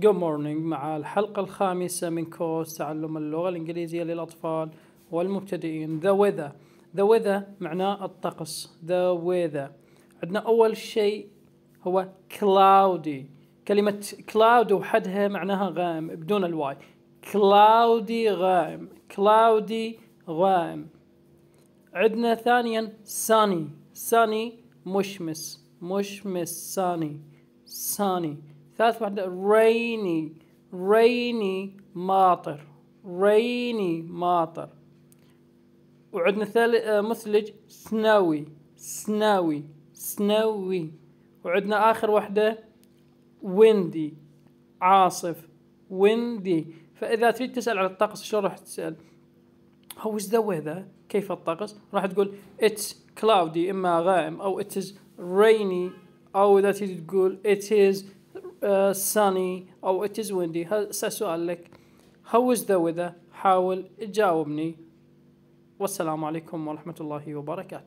Good morning مع الحلقة الخامسة من كورس تعلم اللغة الإنجليزية للأطفال والمبتدئين The weather The weather معناه الطقس The weather عندنا أول شيء هو cloudy كلمة cloud وحدها معناها غائم بدون الواي cloudy غائم cloudy غائم عندنا ثانيا sunny sunny مشمس مشمس sunny sunny ثالث واحدة rainy rainy ماطر rainy ماطر وعندنا ثالث آه، مثلج snowy snowy snowy وعندنا آخر واحدة windy عاصف windy فإذا تريد تسأل على الطقس شلون راح تسأل؟ How is the weather؟ كيف الطقس؟ راح تقول it's cloudy إما غائم أو it is rainy أو إذا تريد تقول it is sunny آه، او it is windy سأسؤال لك how is the weather حاول جاوبني والسلام عليكم ورحمة الله وبركاته